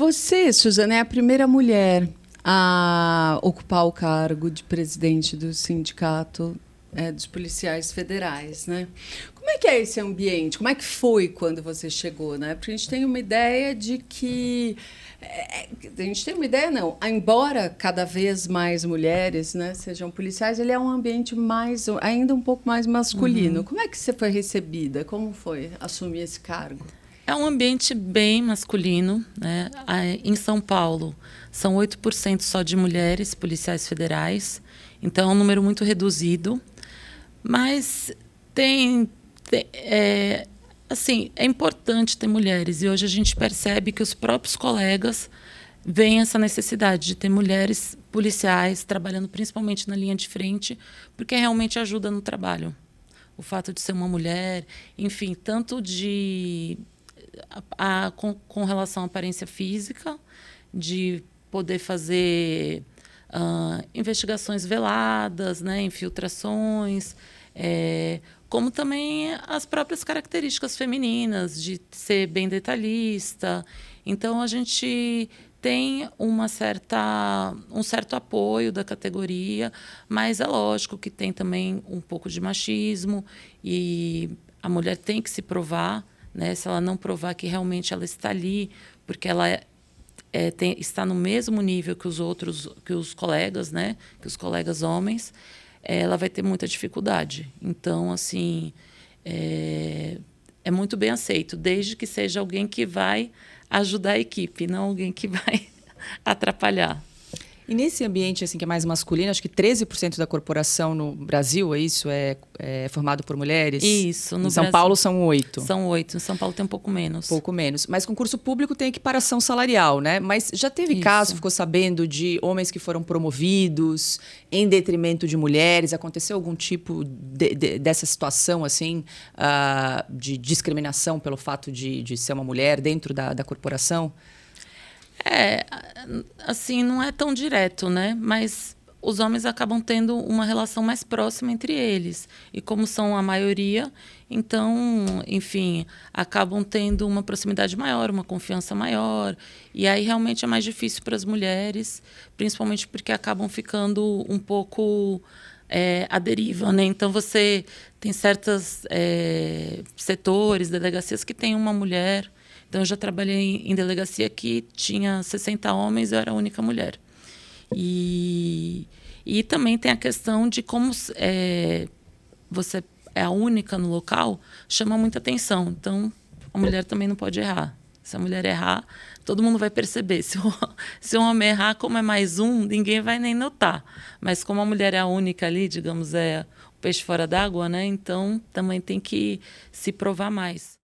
Você, Suzana, é a primeira mulher a ocupar o cargo de presidente do sindicato é, dos policiais federais, né? Como é que é esse ambiente? Como é que foi quando você chegou, né? Porque a gente tem uma ideia de que é, é a gente tem uma ideia não. Embora cada vez mais mulheres, né, sejam policiais, ele é um ambiente mais ainda um pouco mais masculino. Uhum. Como é que você foi recebida? Como foi assumir esse cargo? É um ambiente bem masculino. Né? Em São Paulo, são 8% só de mulheres policiais federais, então é um número muito reduzido. Mas tem. tem é, assim, é importante ter mulheres, e hoje a gente percebe que os próprios colegas veem essa necessidade de ter mulheres policiais trabalhando principalmente na linha de frente, porque realmente ajuda no trabalho. O fato de ser uma mulher, enfim, tanto de a, a, com, com, relação à aparência física, de poder fazer uh, investigações veladas, né, infiltrações, é, como também as próprias características femininas, de ser bem detalhista. Então, a gente tem uma certa, um certo apoio da categoria, mas é lógico que tem também um pouco de machismo e a mulher tem que se provar né? Se ela não provar que realmente ela está ali, porque ela é, é, tem, está no mesmo nível que os outros, que os colegas, né? Que os colegas homens, é, ela vai ter muita dificuldade. Então, assim, é, é muito bem aceito, desde que seja alguém que vai ajudar a equipe, não alguém que vai atrapalhar. E nesse ambiente assim que é mais masculino, acho que 13% da corporação no Brasil, é isso? É, é formado por mulheres? Isso. No em São Brasil, Paulo são oito. São oito. Em São Paulo tem um pouco menos. Pouco menos. Mas concurso público tem equiparação salarial, né? Mas já teve isso. caso, ficou sabendo, de homens que foram promovidos em detrimento de mulheres? Aconteceu algum tipo de, de, dessa situação, assim, uh, de discriminação pelo fato de, de ser uma mulher dentro da, da corporação? É, assim, não é tão direto, né? Mas os homens acabam tendo uma relação mais próxima entre eles. E como são a maioria, então, enfim, acabam tendo uma proximidade maior, uma confiança maior. E aí realmente é mais difícil para as mulheres, principalmente porque acabam ficando um pouco é, à deriva, né? Então você tem certos é, setores, delegacias que tem uma mulher então, eu já trabalhei em delegacia que tinha 60 homens, eu era a única mulher. E, e também tem a questão de como é, você é a única no local, chama muita atenção. Então, a mulher também não pode errar. Se a mulher errar, todo mundo vai perceber. Se o, se o homem errar, como é mais um, ninguém vai nem notar. Mas como a mulher é a única ali, digamos, é o peixe fora d'água, né? Então também tem que se provar mais.